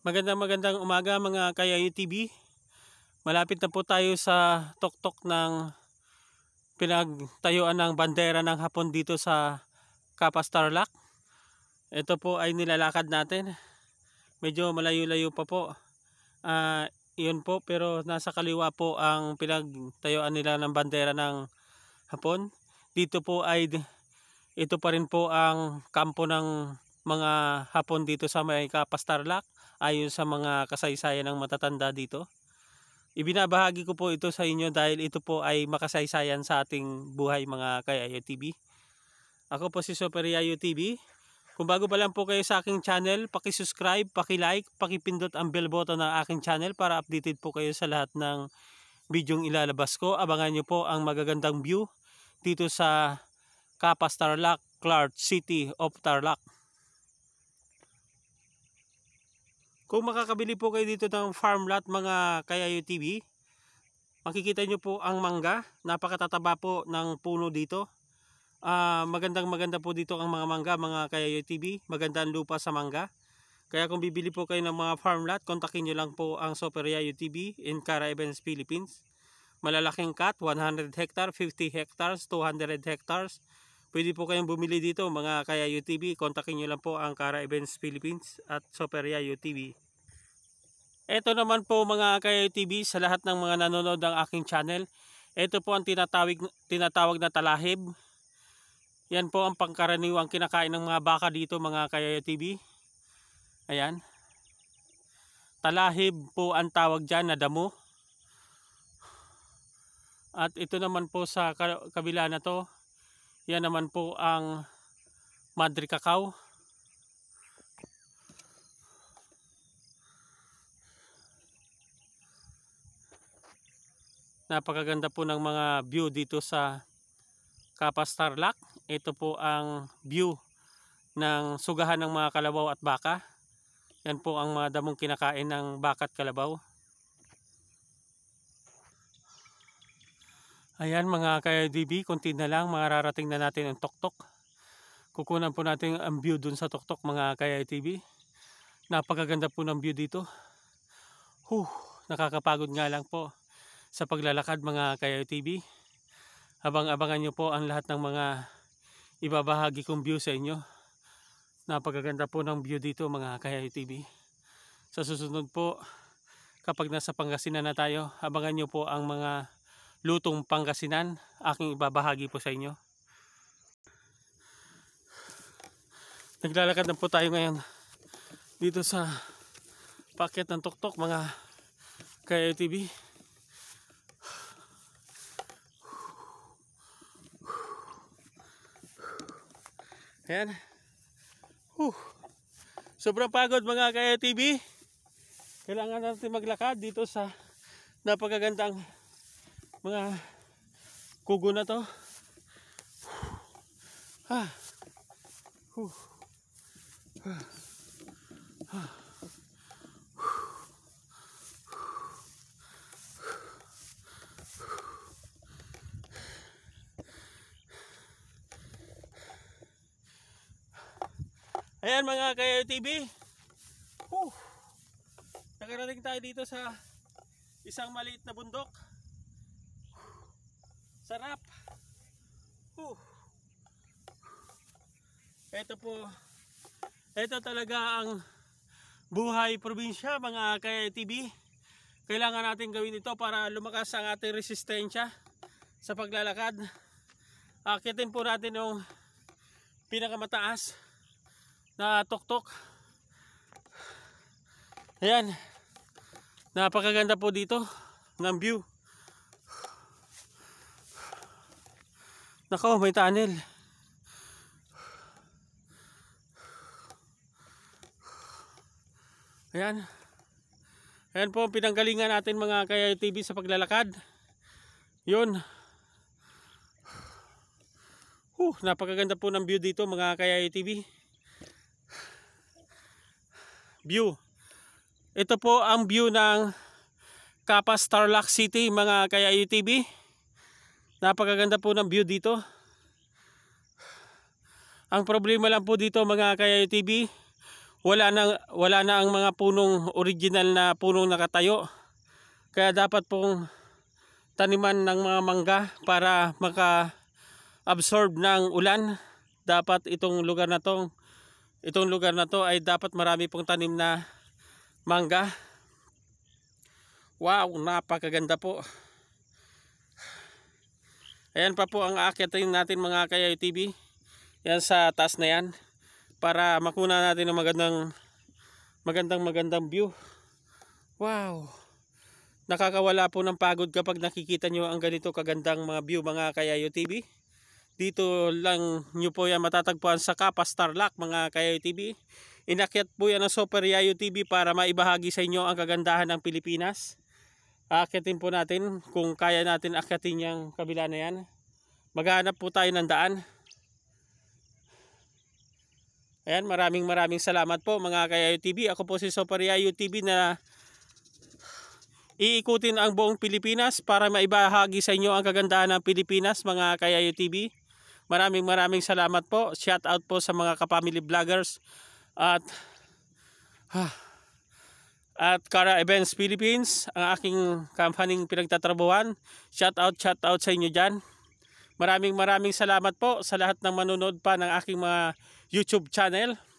Magandang magandang umaga mga kaya UTV. Malapit na po tayo sa tuktok ng pinagtayuan ng bandera ng Hapon dito sa Kapas Tarlac. Ito po ay nilalakad natin. Medyo malayo-layo pa po. Uh, ah, iyon po pero nasa kaliwa po ang pinagtayuan nila ng bandera ng Hapon. Dito po ay ito pa rin po ang kampo ng mga Hapon dito sa may Kapas Tarlac ayon sa mga kasaysayan ng matatanda dito. Ibinabahagi ko po ito sa inyo dahil ito po ay makasaysayan sa ating buhay mga kayayo TV. Ako po si Super Yayo TV. Kung bago pa lang po kayo sa aking channel, paki-subscribe, paki-like, paki-pindot ang bell button ng aking channel para updated po kayo sa lahat ng bidyong ilalabas ko. Abangan nyo po ang magagandang view dito sa Kapas Tarlac, Clark City of Tarlac. Kung makakabili po kayo dito ng farm lot mga Kayayo TV, makikita nyo po ang mangga. Napakatataba po ng puno dito. Uh, magandang maganda po dito ang mga mangga mga Kayayo TV. Maganda ang lupa sa mangga. Kaya kung bibili po kayo ng mga farm lot, kontakin nyo lang po ang Soperiayo TV in Cara Events, Philippines. Malalaking cut, 100 hectare, 50 hectares, 200 hectares, Pwede po kayong bumili dito mga kaya UTV. Kontakin nyo lang po ang Cara Events Philippines at Soperia UTV. Ito naman po mga ka sa lahat ng mga nanonood ng aking channel. Ito po ang tinatawag, tinatawag na talahib. Yan po ang pangkaraniwang kinakain ng mga baka dito mga ka-TV. Ayan. Talahib po ang tawag dyan na damo. At ito naman po sa kabila na to, yan naman po ang madre cacao. Napakaganda po ng mga view dito sa Kapas Tarlac. Ito po ang view ng sugahan ng mga kalabaw at baka. Yan po ang mga damong kinakain ng baka at kalabaw. Ayan mga ka-DB, konti na lang mararating na natin ang tuktok. Kukunan po natin ang view dun sa tuktok mga ka-ITV. Napakaganda po ng view dito. Huh, nakakapagod nga lang po sa paglalakad mga Kayayo TV. Abang-abangan nyo po ang lahat ng mga ibabahagi kong view sa inyo. Napagaganda po ng view dito mga Kayayo TV. Sa susunod po, kapag nasa Pangasinan na tayo, abangan nyo po ang mga lutong Pangasinan. Aking ibabahagi po sa inyo. Naglalakad na po tayo ngayon dito sa paket ng tuktok mga Kayayo TV. Ayan. Whew. Sobrang pagod mga kaya TV. Kailangan natin maglakad dito sa napakagandang mga kugo na to. Ah. Whew. Ah. Ah. Ayan mga kayo TV. Whew. tayo dito sa isang maliit na bundok. Sarap. Whew. Ito po. Ito talaga ang buhay probinsya mga kayo TV. Kailangan natin gawin ito para lumakas ang ating resistensya sa paglalakad. Akitin po natin yung pinakamataas na tuktok ayan napakaganda po dito ng view nako may tunnel ayan ayan po pinanggalingan natin mga kaya TV sa paglalakad yun Uh, napakaganda po ng view dito mga kaya TV view. Ito po ang view ng Kapas Tarlac City mga kaya UTV. Napakaganda po ng view dito. Ang problema lang po dito mga kaya UTV, wala na wala na ang mga punong original na punong nakatayo. Kaya dapat pong taniman ng mga mangga para maka absorb ng ulan dapat itong lugar na to itong lugar na to ay dapat marami pong tanim na mangga wow napakaganda po ayan pa po ang aakyatin natin mga kayayo TV yan sa taas na yan para makuna natin ng magandang magandang magandang view wow nakakawala po ng pagod kapag nakikita nyo ang ganito kagandang mga view mga kayayo TV dito lang nyo po yan matatagpuan sa Kapas Tarlac mga kayo TV. Inakyat po yan ng Super Yayo TV para maibahagi sa inyo ang kagandahan ng Pilipinas. Akyatin po natin kung kaya natin akyatin yung kabila na yan. Maghanap po tayo ng daan. Ayan, maraming maraming salamat po mga kayo TV. Ako po si Super Yayo TV na iikutin ang buong Pilipinas para maibahagi sa inyo ang kagandahan ng Pilipinas mga Kayayo TV. Maraming maraming salamat po. Shout out po sa mga kapamily vloggers at ah, at Kara Events Philippines, ang aking company pinagtatrabuhan. Shout out, shout out sa inyo diyan. Maraming maraming salamat po sa lahat ng manonood pa ng aking mga YouTube channel.